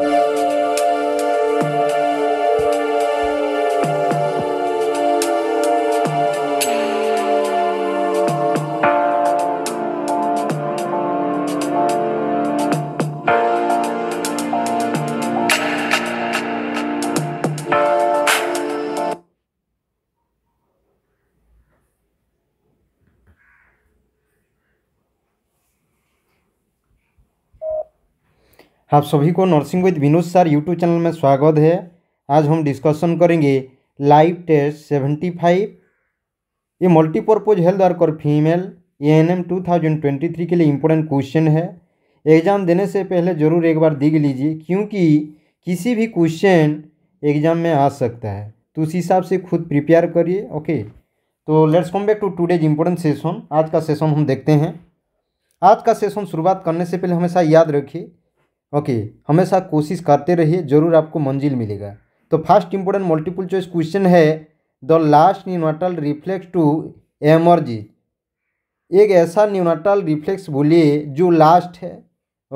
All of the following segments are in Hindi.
you आप सभी को nursing with Vinod sir YouTube channel में स्वागत है आज हम डिस्कशन करेंगे लाइव टेस्ट सेवेंटी फाइव ये multipurpose health worker female A N M two thousand twenty three के लिए इम्पोर्टेंट क्वेश्चन है एग्ज़ाम देने से पहले ज़रूर एक बार देख लीजिए क्योंकि किसी भी क्वेश्चन एग्ज़ाम में आ सकता है तो उस हिसाब से खुद प्रिपेयर करिए ओके तो let's come back to today's important session आज का सेशन हम देखते हैं आज का सेशन शुरुआत करने से पहले हमेशा याद रखिए ओके हमेशा कोशिश करते रहिए जरूर आपको मंजिल मिलेगा तो first important multiple choice question है the last neonatal reflex to emerge एक ऐसा न्यूनाटल रिफ्लेक्स बोलिए जो लास्ट है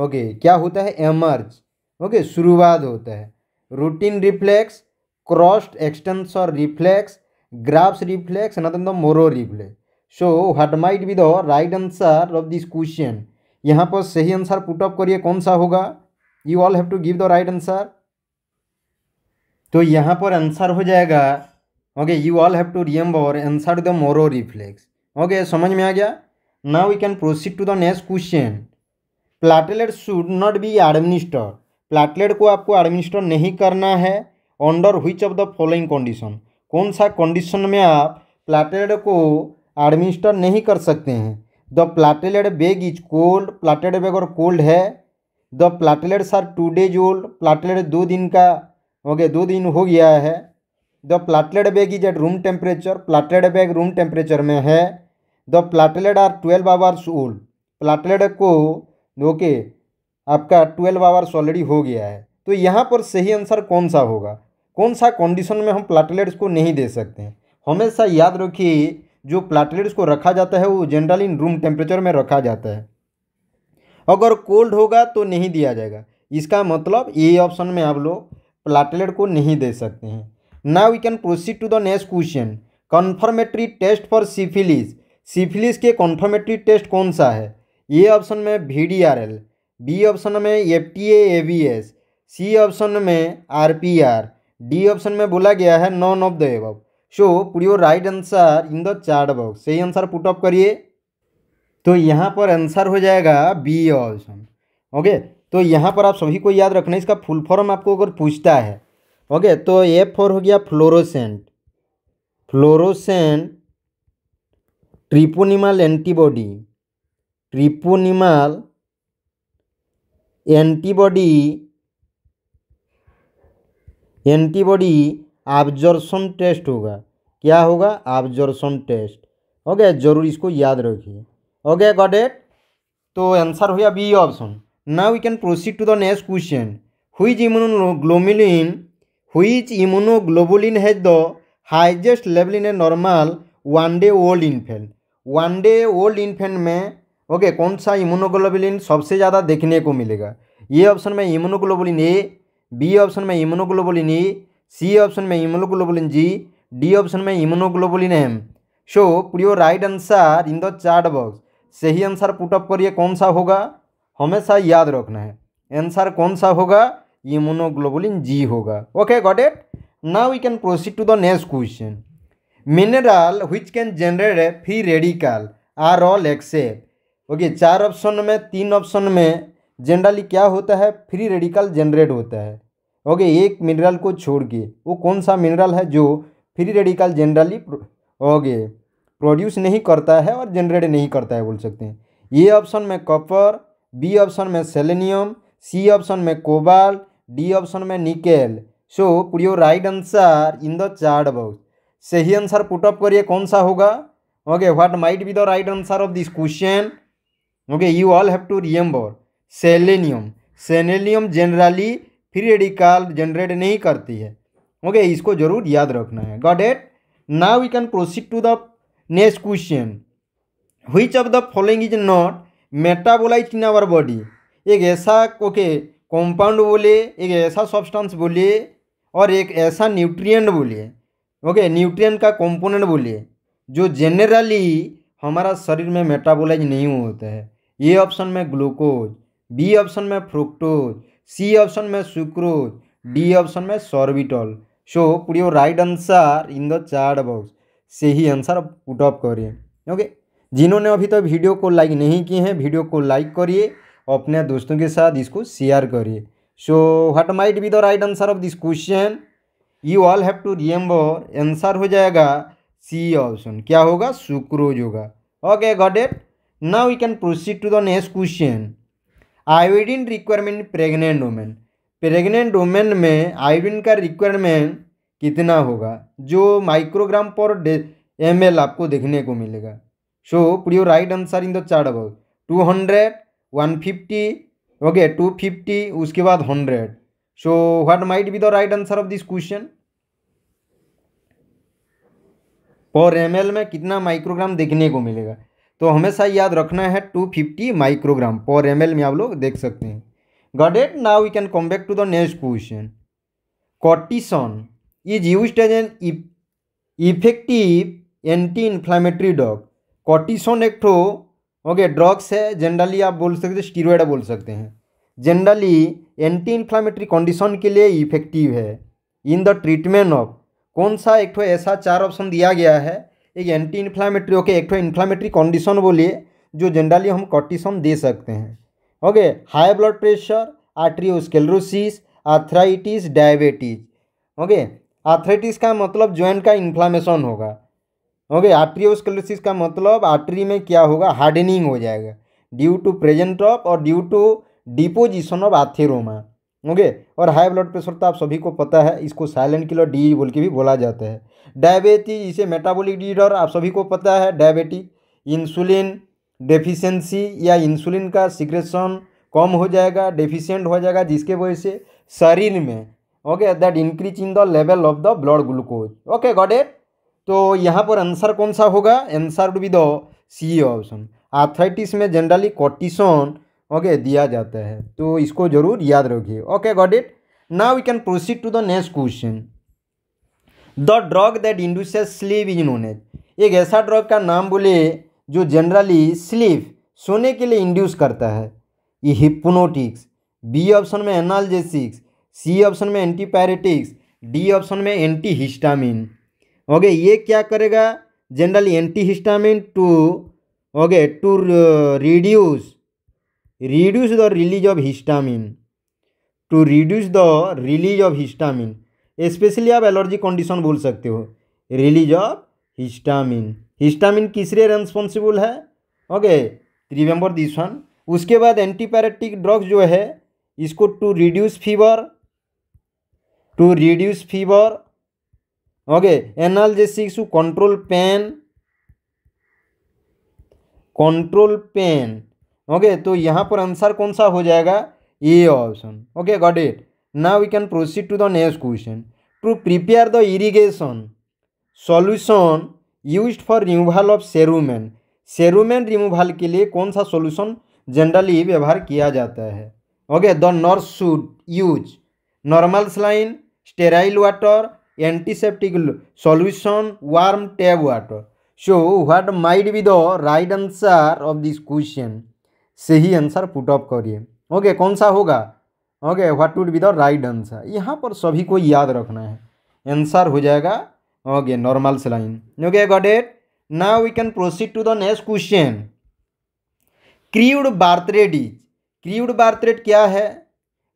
ओके क्या होता है एमर्ज ओके शुरुआत होता है rooting reflex crossed extensor reflex grasp reflex न the Moro reflex so what might be the right answer of this question यहाँ पर सही आंसर पुटअप करिए कौन सा होगा you all have to give the right answer तो यहाँ पर आंसर हो जाएगा okay you all have to remember answer the Moro reflex okay समझ में आ गया now we can proceed to the next question platelet should not be administer platelet को आपको एडमिनिस्टर नहीं करना है अंडर हुई ऑफ द फॉलोइंग कंडीशन कौन सा कंडीशन में आप प्लाटलेट को एडमिनिस्टर नहीं कर सकते हैं the platelet bag is cold platelet bag और कोल्ड है the platelets are two days old platelet दो दिन का हो गया दो दिन हो गया है the platelet bag is at room temperature platelet bag room temperature में है the platelet are twelve hours old platelet को ओके आपका ट्वेल्व आवर्स ऑलरेडी हो गया है तो यहाँ पर सही आंसर कौन सा होगा कौन सा कंडीशन में हम प्लाटलेट्स को नहीं दे सकते हैं हमेशा याद रखिए जो प्लाटलेट्स को रखा जाता है वो जनरली रूम टेम्परेचर में रखा जाता है अगर कोल्ड होगा तो नहीं दिया जाएगा इसका मतलब ए ऑप्शन में आप लोग प्लाटलेट को नहीं दे सकते हैं now we can proceed to the next question confirmatory test for syphilis syphilis के कन्फर्मेटरी टेस्ट कौन सा है ए ऑप्शन में V D R L B option में F T A S C option में R P R D option में बोला गया है none of the above so put your right answer in the chat box सही आंसर पुट अप करिए तो यहाँ पर आंसर हो जाएगा बी ऑप्शन ओके तो यहाँ पर आप सभी को याद रखना इसका फुल फॉर्म आपको अगर पूछता है ओके तो ए फॉर हो गया fluorescent fluorescent treponemal antibody treponemal antibody antibody absorption test होगा क्या होगा ऑब्जर्शन टेस्ट ओके जरूर इसको याद रखिए ओके गॉट इट तो आंसर हुआ B option now we can proceed to the next question which immunoglobulin which immunoglobulin has the highest level in a normal one day old infant one day old infant में ओके okay, कौन सा इम्यूनोग्लोबुलिन सबसे ज़्यादा देखने को मिलेगा ये ऑप्शन में इम्यूनोग्लोबुलिन ए बी ऑप्शन में इम्यूनोग्लोबुलिन ई सी ऑप्शन में इम्यूनोग्लोबुलिन जी डी ऑप्शन में इम्यूनोग्लोबुलिन एम सो प्रियो right answer in the chat box सही आंसर पुटअप करिए कौन सा होगा हमेशा याद रखना है आंसर कौन सा होगा इम्यूनोग्लोबुलिन जी होगा okay got it now we can proceed to the next question mineral which can generate a free radical are all except okay चार ऑप्शन में तीन ऑप्शन में जनरली क्या होता है फ्री रेडिकल जनरेट होता है ओके एक मिनरल को छोड़ के वो कौन सा मिनरल है जो free radical generally okay produce नहीं करता है और जनरेट नहीं करता है बोल सकते हैं ए ऑप्शन में कॉपर बी ऑप्शन में सेलेनियम सी ऑप्शन में कोबाल डी ऑप्शन में निकेल सो प्रियो right answer in the chat box सही आंसर पुटअप करिए कौन सा होगा okay what might be the right answer of this question okay you all have to remember selenium selenium generally free radical generate नहीं करती है ओके okay, इसको जरूर याद रखना है got it now we can proceed to the next question which of the following is not metabolite in our body एक ऐसा ओके कंपाउंड बोले एक ऐसा सब्सटेंस बोले और एक ऐसा न्यूट्रिएंट बोले ओके न्यूट्रिएंट का कंपोनेंट बोले जो जनरली हमारा शरीर में मेटाबोलाइज नहीं होता है ए ऑप्शन में ग्लूकोज बी ऑप्शन में फ्रुक्टोज सी ऑप्शन में सुक्रोज डी ऑप्शन में sorbitol so your right answer in the chat box से ही आंसर आप पुट ऑफ करिए ओके जिन्होंने अभी तक तो वीडियो को लाइक नहीं किए हैं वीडियो को लाइक करिए और अपने दोस्तों के साथ इसको शेयर करिए so what might be the right answer of this question you all have to remember answer हो जाएगा सी ऑप्शन क्या होगा सुक्रोज होगा okay got it now we can proceed to the next question iodine requirement pregnant women pregnant women में आयोडीन का रिक्वायरमेंट कितना होगा जो माइक्रोग्राम पर एम एल आपको देखने को मिलेगा सो प्रियो right answer in the chat अब two hundred one fifty okay two fifty उसके बाद hundred so what might be the right answer of this question per M L में कितना माइक्रोग्राम देखने को मिलेगा तो हमेशा याद रखना है two fifty microgram per M L में आप लोग देख सकते हैं got it now we can come back to the next question cortisone is used an an effective anti inflammatory drug cortisone एक ठो ओके ड्रग्स है जनरली आप बोल सकते स्टीरोड बोल सकते हैं जनरली एंटी इन्फ्लामेटरी कंडीशन के लिए इफेक्टिव है इन द ट्रीटमेंट ऑफ कौन सा एक ठो ऐसा चार ऑप्शन दिया गया है एक एंटी इन्फ्लामेटरी ओके एक ठो इन्फ्लामेटरी कंडीशन बोलिए जो जनरली हम कॉटिसोन दे सकते हैं okay high blood pressure arteriosclerosis arthritis diabetes okay arthritis का मतलब ज्वाइंट का इन्फ्लामेशन होगा ओके आर्ट्रियोस्कलोसिस का मतलब आर्टरी में क्या होगा हार्डनिंग हो जाएगा ड्यू टू प्रेजेंट ऑफ और due to deposition of atheroma okay और हाई ब्लड प्रेशर तो आप सभी को पता है इसको साइलेंट किलर डी बोल के भी बोला जाता है डायबिटीज इसे मेटाबॉलिक डीडर e आप सभी को पता है डायबिटी इंसुलिन डेफिशिएंसी या इंसुलिन का सिक्रेशन कम हो जाएगा डेफिशिएंट हो जाएगा जिसके वजह से शरीर में okay that increase in the level of the blood glucose okay got it तो यहाँ पर आंसर कौन सा होगा answer would be the C option arthritis में जनरली कॉटिसोन ओके दिया जाता है तो इसको जरूर याद रखिए okay got it now we can proceed to the next question the drug that induce sleep is known as एक ऐसा ड्रग का नाम बोले जो जनरली स्लीप सोने के लिए इंड्यूस करता है ये हिपोनोटिक्स बी ऑप्शन में एनालजेसिक्स सी ऑप्शन में एंटीपायरेटिक्स डी ऑप्शन में एंटी हिस्टामिन ओके ये क्या करेगा generally anti histamine to okay to reduce reduce the release of histamine to reduce the release of histamine specially आप एलर्जी कंडीशन बोल सकते हो रिलीज ऑफ हिस्टामिन हिस्टामिन किसरे रेस्पॉन्सिबल है ओके रिमेंबर दिस वन उसके बाद एंटीपायरेटिक ड्रग्स जो है इसको to reduce fever to reduce fever okay analgesics to control pain control pain okay तो यहाँ पर आंसर कौन सा हो जाएगा A option okay got it now we can proceed to the next question to prepare the irrigation solution used for removal of cerumen cerumen removal के लिए कौन सा सॉल्यूशन जनरली व्यवहार किया जाता है okay the nurse should use normal saline sterile water antiseptic solution warm tap water so what might be the right answer of this question से ही आंसर पुट अप करिए ओके कौन सा होगा okay what would be the right answer यहाँ पर सभी को याद रखना है आंसर हो जाएगा okay normal saline okay got it now we can proceed to the next question crude birth rate is crude birth rate क्या है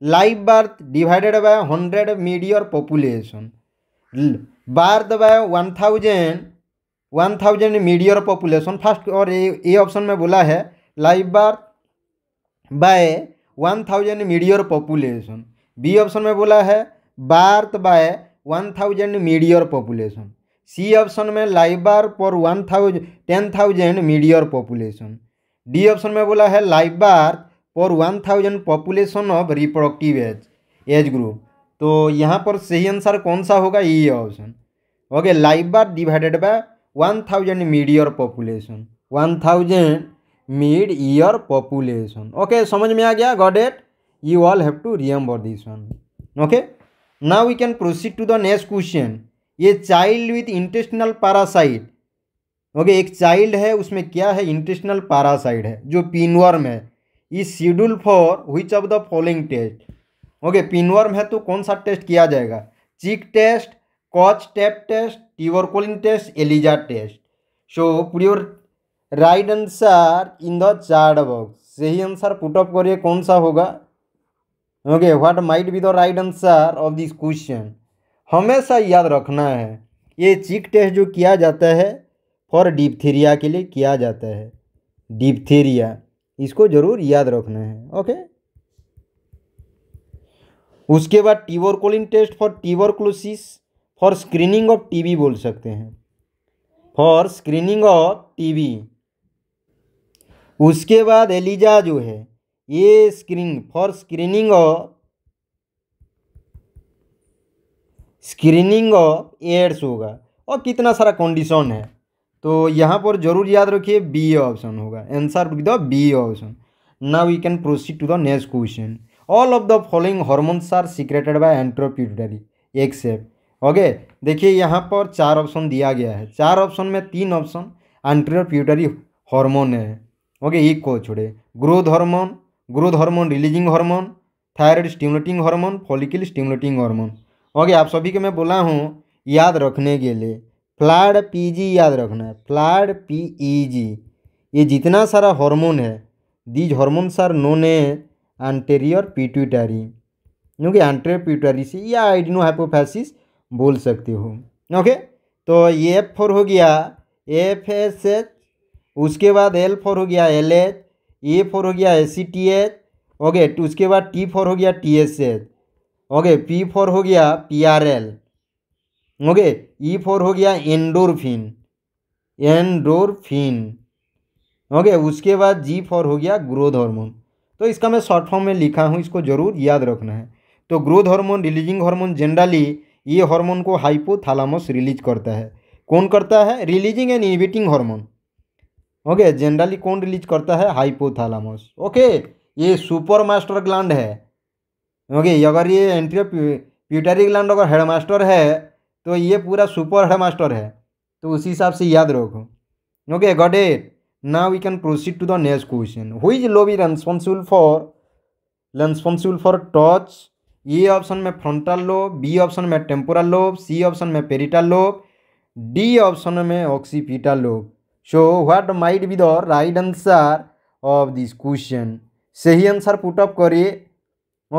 live birth divided by hundred mid year population birth by one thousand one thousand mid year population first और ये ऑप्शन में बोला है live birth by one thousand mid year population B option में बोला है birth by one thousand mid year population C option में लाइव बार्थ पर one thousand ten thousand mid year population D option में बोला है live birth for one thousand population of reproductive age age group तो यहाँ पर सही आंसर कौन सा होगा ये option okay live birth divided by one thousand mid year population one thousand mid year population okay समझ में आ गया got it you all have to remember this one okay now we can proceed to the next question ये child with intestinal parasite okay एक चाइल्ड है उसमें क्या है इंटेस्टनल पैरासाइट है जो पिनवर्म है is scheduled for which of the following test okay pinworm तो कौन सा टेस्ट किया जाएगा cheek test scotch tape test tuberculin test ELISA test so pure right answer in the chat box सही आंसर पुटअप करिए कौन सा होगा okay what might be the right answer of this question हमेशा याद रखना है ये चिक टेस्ट जो किया जाता है फॉर डिप्थीरिया के लिए किया जाता है डिप्थीरिया इसको ज़रूर याद रखना है ओके उसके बाद टीबरकोलिन टेस्ट फॉर क्लोसिस फॉर स्क्रीनिंग ऑफ टीबी बोल सकते हैं फॉर स्क्रीनिंग ऑफ टीबी उसके बाद एलिजा जो है ये screening for screening of screening of AIDS होगा और कितना सारा कंडीशन है तो यहाँ पर जरूर याद रखिए बी ऑप्शन होगा answer with the B option now we can proceed to the next question all of the following hormones are secreted by anterior pituitary except okay देखिए यहाँ पर चार ऑप्शन दिया गया है चार ऑप्शन में तीन ऑप्शन एंट्रोप्यूटरी हॉर्मोन है ओके एक को छोड़े growth hormone growth hormone releasing hormone thyroid stimulating hormone follicle stimulating hormone okay आप सभी के मैं बोला हूँ याद रखने के लिए फ्लाड पी जी याद रखना है फ्लाड पी ई जी ये जितना सारा हार्मोन है these hormones are known a anterior pituitary क्योंकि एंटेरियर पिट्यूटरी से या आइडिनो हाइपोफेसिस बोल सकते हो ओके तो ये एफ फोर हो गया एफ एस एच उसके बाद एल फोर हो गया एल एच ए फोर हो गया A C T H okay उसके बाद टी फोर हो गया T S H okay P four हो गया P R L okay E e four हो गया एंडोरफिन एंडोरफिन ओके उसके बाद जी फोर हो गया ग्रोथ हार्मोन तो इसका मैं शॉर्ट फॉर्म में लिखा हूँ इसको ज़रूर याद रखना है तो growth hormone releasing hormone generally ये हार्मोन को हाइपोथालामस रिलीज करता है कौन करता है releasing and inhibiting hormone okay generally कौन रिलीज करता है हाइपोथालामस ओके ये सुपर मास्टर ग्लैंड है ओके अगर ये एंट्रियो प्यूटरी ग्लैंड अगर हेड मास्टर है तो ये पूरा सुपर हेड मास्टर है तो उसी हिसाब से याद रखो okay got it we can proceed to the next question who is lobe responsible for responsible for touch A option में फ्रंटल लोब बी ऑप्शन में टेम्पोरल लोब सी ऑप्शन में पेरिटल लोब डी ऑप्शन में occipital lobe so what might be the right answer of this question सही आंसर पुटअप करिए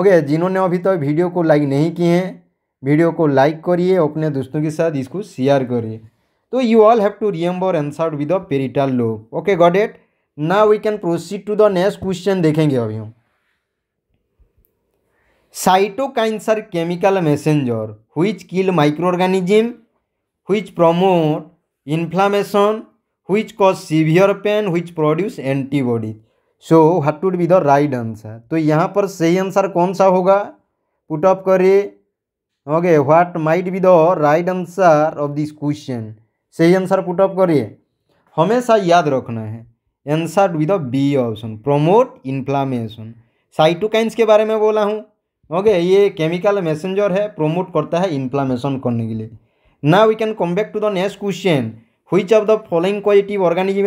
ओके जिन्होंने अभी तक तो वीडियो को लाइक नहीं किए हैं वीडियो को लाइक करिए अपने दोस्तों के साथ इसको शेयर करिए तो you all have to remember answer with the parietal lobe okay got it now we can proceed to the next question देखेंगे अभी हम cytokines are chemical messenger which kill micro organism which promote inflammation which cause severe pain which produce antibody so what would be the right answer तो यहाँ पर सही आंसर कौन सा होगा पुट अप करिए okay what might be the right answer of this question सही आंसर पुट अप करिए हमेशा याद रखना है answer with B option promote inflammation cytokines के बारे में बोला हूँ ओके ये केमिकल मैसेंजर है प्रोमोट करता है इन्फ्लामेशन करने के लिए ना we can come back to the next question which of the following qualitative organic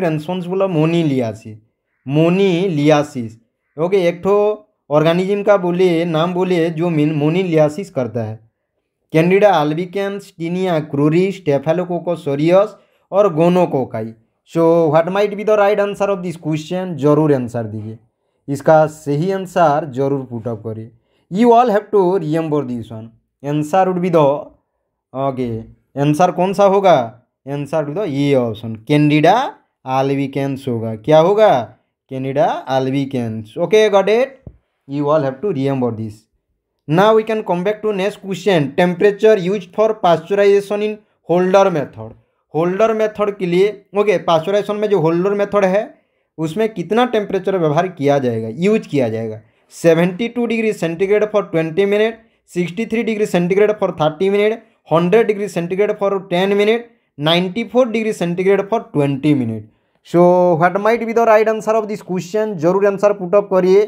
बोला moniliasis moniliasis okay एक ठो ऑर्गेनिज्म का बोलिए नाम बोलिए जो मीन मोनी लियासिस करता है Candida albicans, tinea cruris staphylococcus aureus और gonococci so what might be the right answer of this question जरूर आंसर दीजिए इसका सही आंसर जरूर पुटअप करिए you all have to remember this one answer would be the okay answer कौन सा होगा आंसर टू द ये ऑप्शन कैंडिडा आल्विकेंस होगा क्या होगा Candida albicans okay got it you all have to remember this ना we can come back to next question temperature use for pasteurization in holder method holder method के लिए ओके okay, पास्चराइजेशन में जो होल्डर मेथड है उसमें कितना टेम्परेचर व्यवहार किया जाएगा यूज किया जाएगा seventy two degree centigrade for twenty minute sixty three degree centigrade for thirty minute hundred degree centigrade for ten minute ninety four degree centigrade for twenty minute so what might be the right answer of this question जरूर आंसर पुटअप करिए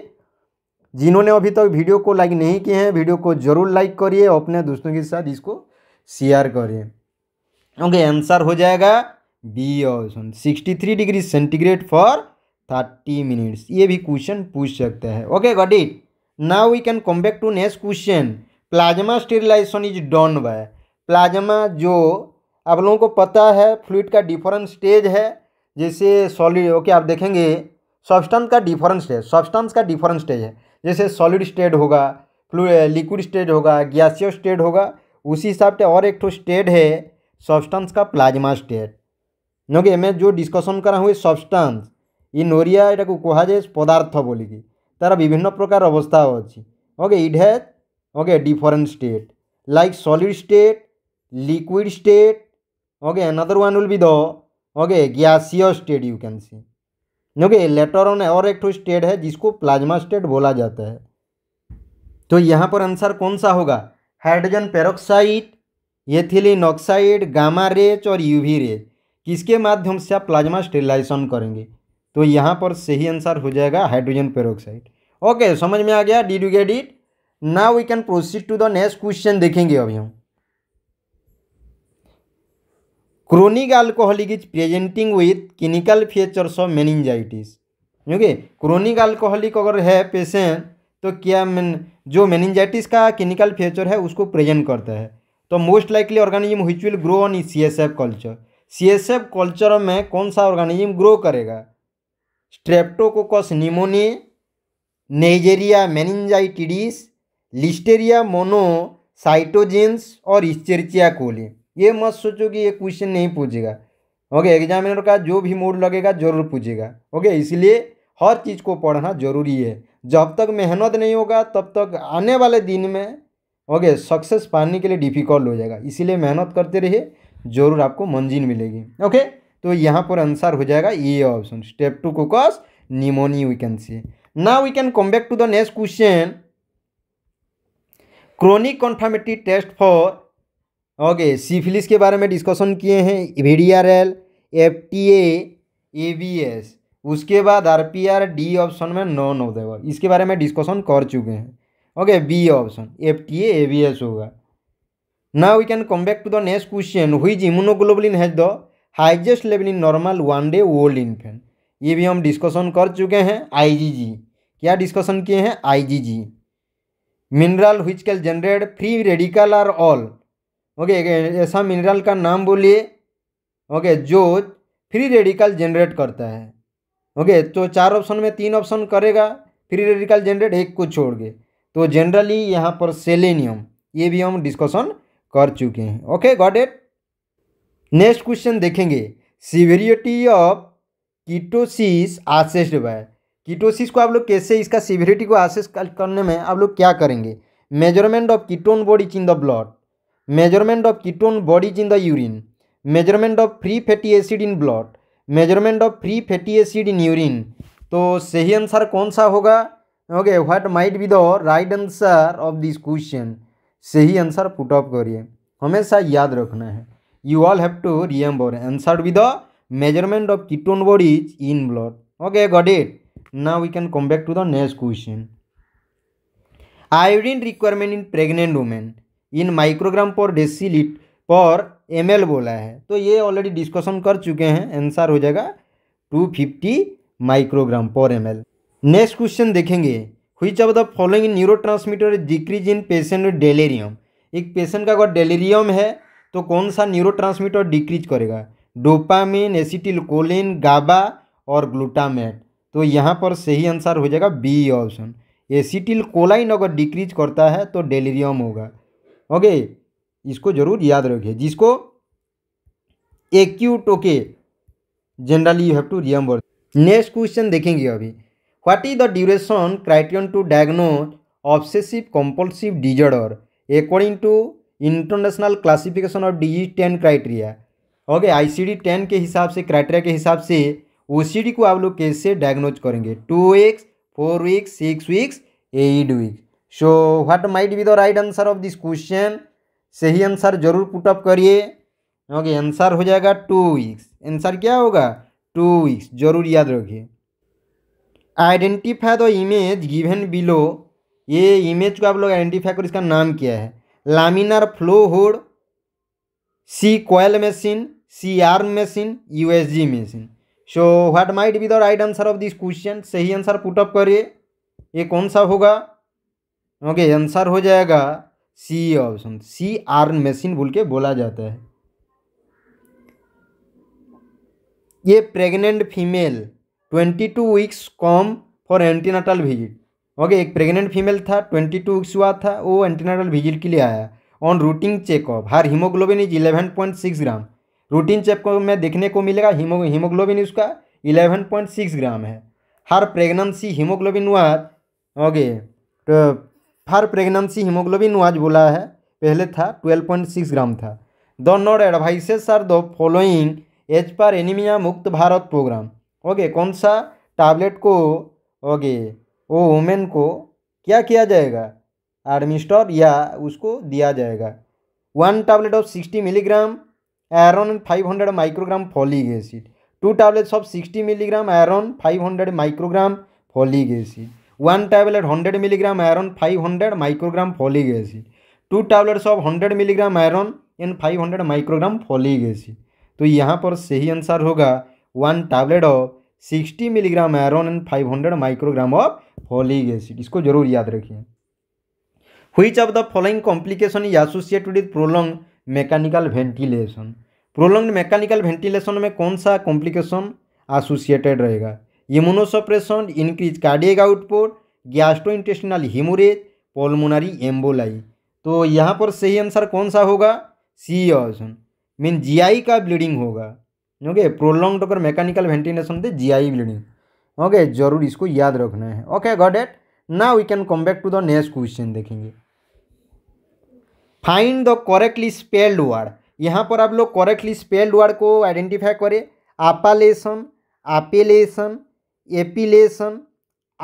जिन्होंने अभी तक तो वीडियो को लाइक नहीं किए हैं वीडियो को जरूर लाइक करिए और अपने दोस्तों के साथ इसको शेयर करिए ओके आंसर हो जाएगा B option sixty three degree centigrade for thirty minutes ये भी क्वेश्चन पूछ सकते हैं okay got it now we can come back to next question plasma sterilization is done by plasma जो आप लोगों को पता है फ्लूड का डिफरेंट स्टेज है जैसे सॉलिड ओके okay, आप देखेंगे सब्सटेंस का डिफरेंट स्टेज सब्सटेंस का डिफरेंट स्टेज है जैसे सॉलिड स्टेट होगा लिक्विड स्टेट eh, होगा गैसियो स्टेट होगा उसी हिसाब से और एक ठो स्टेट है सब्सटेंस का प्लाज्मा स्टेट नगे मैं जो डिस्कसन करा हुए सब्सटेंस ये नोरिया यहाँ को जाए पदार्थ बोल तार विभिन्न प्रकार अवस्था अच्छी okay it has okay different state like solid state liquid state okay another one will be the okay gaseous state you can see okay later on और एक स्टेट है जिसको प्लाज्मा स्टेट बोला जाता है तो यहाँ पर आंसर कौन सा होगा hydrogen peroxide ethylene oxide gamma rays और यूवी रेच किसके माध्यम से आप प्लाज्मा स्टेलाइजेशन करेंगे तो यहाँ पर सही आंसर हो जाएगा हाइड्रोजन पेरोक्साइड ओके समझ में आ गया did you get it now we can proceed to the next question देखेंगे अभी हम chronic alcoholic is presenting with clinical features of meningitis क्योंकि क्रोनिक अल्कोहलिक अगर है पेशेंट तो क्या मेन जो मेनिंजाइटिस का क्लिनिकल फीचर है उसको प्रेजेंट करता है तो most likely organism which will grow on C S F culture C S F culture में कौन सा ऑर्गेनिज्म ग्रो करेगा Streptococcus pneumoniae Neisseria meningitidis Listeria monocytogenes और इस्चेरिचिया कोली ये मत सोचो कि ये क्वेश्चन नहीं पूछेगा ओके एग्जामिनर का जो भी मूड लगेगा जरूर पूछेगा ओके इसलिए हर चीज़ को पढ़ना जरूरी है जब तक मेहनत नहीं होगा तब तक आने वाले दिन में ओके सक्सेस पाने के लिए डिफ़िकल्ट हो जाएगा इसीलिए मेहनत करते रहिए जरूर आपको मंजिल मिलेगी ओके तो यहाँ पर आंसर हो जाएगा A option Streptococcus pneumoniae we can see ना we can come back to the next question chronic confirmatory test for okay syphilis के बारे में डिस्कशन किए हैं V D R L F T A A B S उसके बाद R P R D option में नॉन हो देगा इसके बारे में डिस्कशन कर चुके हैं okay B option F T A A B S होगा now we can come back to the next question which immunoglobulin has the highest level in normal one day old infant ये भी हम डिस्कशन कर चुके हैं आईजीजी क्या डिस्कशन किए हैं IgG mineral which can generate free radical are all okay ऐसा मिनरल का नाम बोलिए ओके जो फ्री रेडिकल जनरेट करता है ओके तो चार ऑप्शन में तीन ऑप्शन करेगा फ्री रेडिकल जनरेट एक को छोड़ के तो जनरली यहाँ पर सेलेनियम ये भी हम डिस्कशन कर चुके हैं okay got it next question देखेंगे severity of ketosis assessed by ketosis को आप लोग कैसे इसका सीवेरिटी को आसेस करने में आप लोग क्या करेंगे measurement of ketone bodies in the blood measurement of ketone bodies in the urine measurement of free fatty acid in blood measurement of free fatty acid in urine तो सही आंसर कौन सा होगा okay what might be the right answer of this question सही आंसर पुट ऑफ करिए हमेशा याद रखना है you all have to remember answer with the measurement of ketone bodies in blood okay got it now we can come back to the next question iodine requirement in pregnant women in microgram per डेसी पर एम बोला है तो ये ऑलरेडी डिस्कशन कर चुके हैं आंसर हो जाएगा two fifty microgram per M next question देखेंगे which of the following neurotransmitter decrease in patient delirium एक पेशेंट का अगर डेलेरियम है तो कौन सा न्यूरो ट्रांसमीटर डिक्रीज करेगा डोपामिन एसिटिल कोलिन गाबा और ग्लूटामेट तो यहाँ पर सही आंसर हो जाएगा बी ऑप्शन एसिटिल कोलाइन अगर डिक्रीज करता है तो डेलेरियम होगा ओके इसको जरूर याद रखिए जिसको acute okay generally you have to remember next question देखेंगे अभी what is the duration criterion to diagnose obsessive compulsive disorder according to international classification of disease ten criteria okay ICD ten के हिसाब से क्राइटेरिया के हिसाब से ओसीडी को आप लोग कैसे डायग्नोज करेंगे two weeks four weeks six weeks eight weeks so what might be the right answer of this question सही आंसर जरूर पुटअप करिए ओके आंसर हो जाएगा टू वीक्स आंसर क्या होगा टू वीक्स जरूर याद रखिए identify the image given below ये इमेज को आप लोग आइडेंटिफाई करो इसका नाम क्या है laminar flow hood C coil machine C arm machine USG machine so what might be the right answer of this question सही आंसर पुटअप करिए ये कौन सा होगा ओके आंसर हो जाएगा C option C arm machine बोल के बोला जाता है ये pregnant female twenty two weeks came for antenatal visit okay एक प्रेग्नेंट फीमेल था ट्वेंटी टू वीक्स हुआ था वो एंटीनाटल विजिट के लिए आया on routine checkup her haemoglobin is eleven point six gram routine checkup में देखने को मिलेगा हीमोग्लोबिन उसका इलेवन पॉइंट सिक्स ग्राम है हर प्रेगनेंसी हीमोग्लोबिन हुआ ओके तो फार प्रेगनेंसी हीमोग्लोबिन वाज बोला है पहले था 12.6 ग्राम था the not advices are the following as per anaemia Mukt Bharat programme okay कौन सा टैबलेट को ओके वो वुमेन को क्या किया जाएगा एडमिस्टर या उसको दिया जाएगा one tablet of sixty milligram iron five hundred microgram folic acid two tablets of sixty milligram iron five hundred microgram folic acid one tablet hundred milligram iron five hundred microgram folic acid two tablets of hundred milligram iron and five hundred microgram folic acid तो यहाँ पर सही आंसर होगा one tablet of sixty milligram iron and five hundred microgram of folic acid इसको जरूर याद रखिए which of the following complication is associated with prolong mechanical ventilation prolong mechanical ventilation में कौन सा कॉम्प्लिकेशन एसोसिएटेड रहेगा immunosuppression increase cardiac output gastrointestinal haemorrhage pulmonary emboli तो यहाँ पर सही आंसर कौन सा होगा C e option mean GI का ब्लीडिंग होगा ओके प्रोलॉन्ग होकर mechanical ventilation the GI bleeding okay जरूर इसको याद रखना है ओके गॉट इट ना we can come back to the next question देखेंगे find the correctly spelled word यहाँ पर आप लोग करेक्टली स्पेल्ड वर्ड को आइडेंटिफाई करें आपालेशन आपेलेसन एपिलेशन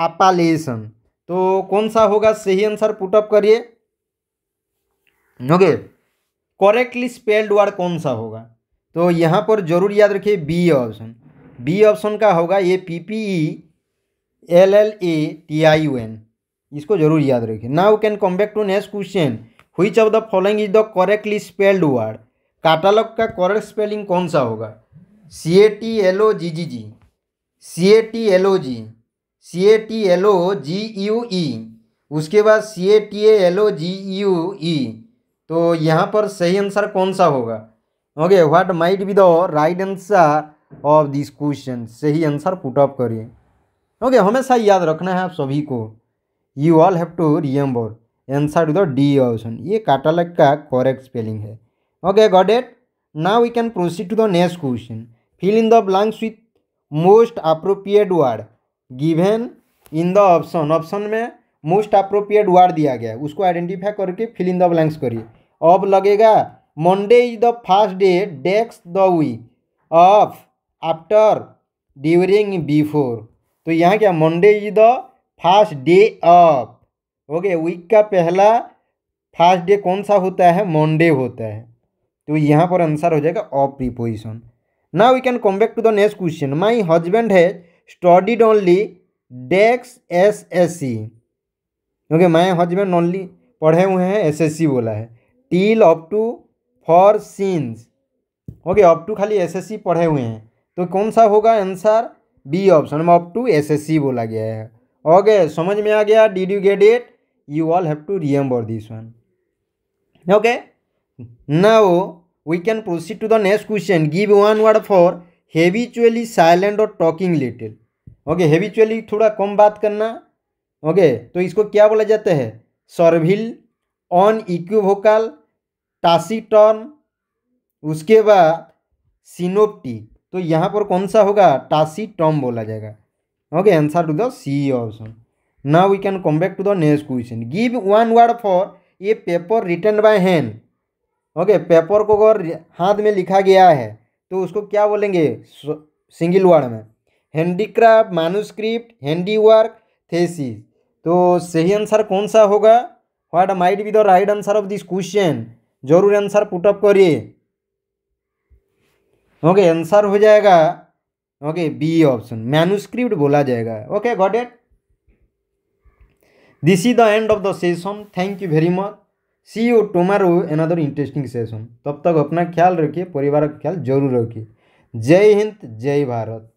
आपालेशन तो कौन सा होगा सही आंसर पुटअप करिए ओके करेक्टली स्पेल्ड वर्ड कौन सा होगा तो यहाँ पर जरूर याद रखिए बी ऑप्शन बी ऑप्शन का होगा ये P P E L L A T I U N इसको जरूर याद रखिए now can come back to next question which of the following is the correctly spelled word catalogue का करेक्ट स्पेलिंग कौन सा होगा C A T L O G G G C A T L O G C A T L O G U E उसके बाद C A T A L O G U E तो यहाँ पर सही आंसर कौन सा होगा okay what might be the right answer of this question सही आंसर पुट अप करिए ओके हमेशा याद रखना है आप सभी को you all have to remember answer to the D option ये काटालक का करेक्ट स्पेलिंग है okay got it now we can proceed to the next question fill in the blanks with most appropriate word given in the option option में मोस्ट अप्रोप्रिएट वर्ड दिया गया है उसको आइडेंटिफाई करके फिल इन द ब्लैंक्स करिए अब लगेगा Monday is the first day dash the week of after during before तो यहाँ क्या Monday is the first day of okay week का पहला फर्स्ट डे कौन सा होता है मंडे होता है तो यहाँ पर आंसर हो जाएगा of preposition now we can come back to the next question my husband has studied only dash S S C okay मैं हजबेंड ओनली पढ़े हुए हैं एस एस सी बोला है till up to for since okay up to खाली एस एस सी पढ़े हुए हैं तो कौन सा होगा आंसर बी ऑप्शन में up to S S C बोला गया है ओके समझ में आ गया did you get it you all have to remember this one okay ना वो we can proceed to the next question give one word for हैविचुअली साइलेंट और टॉकिंग लिटिल ओके हैबिचुअली थोड़ा कम बात करना ओके तो इसको क्या बोला जाता है सर्विल ऑन इक्विवोकल टासीटर्न उसके बाद सिनोप्टिक तो यहाँ पर कौन सा होगा टासी टासीटर्म बोला जाएगा okay answer to the C option now we can come back to the next question give one word for a paper return by hand okay paper को अगर हाथ में लिखा गया है तो उसको क्या बोलेंगे सिंगल वर्ड में handicraft manuscript handiwork work thesis तो सही आंसर कौन सा होगा what might be the right answer of this question जरूर आंसर पुटअप करिए ओके आंसर हो जाएगा ओके बी ऑप्शन मैनुस्क्रिप्ट बोला जाएगा okay got it this is the end of the session thank you very much see you tomorrow another interesting session तब तक अपना ख्याल रखिए परिवार का ख्याल जरूर रखिए जय हिंद जय भारत